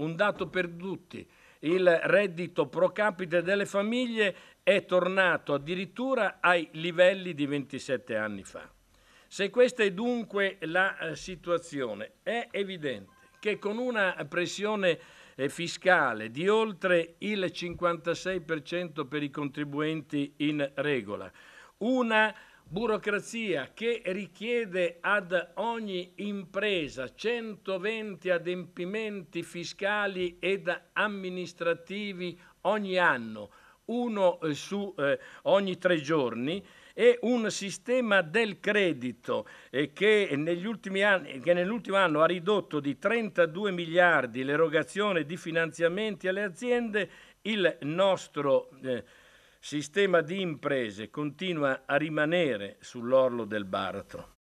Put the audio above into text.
un dato per tutti, il reddito pro capite delle famiglie è tornato addirittura ai livelli di 27 anni fa. Se questa è dunque la eh, situazione, è evidente che con una pressione eh, fiscale di oltre il 56% per i contribuenti in regola, una burocrazia che richiede ad ogni impresa 120 adempimenti fiscali ed amministrativi ogni anno, uno eh, su eh, ogni tre giorni, e un sistema del credito eh, che, anni, che nell'ultimo anno ha ridotto di 32 miliardi l'erogazione di finanziamenti alle aziende, il nostro eh, sistema di imprese continua a rimanere sull'orlo del baratro.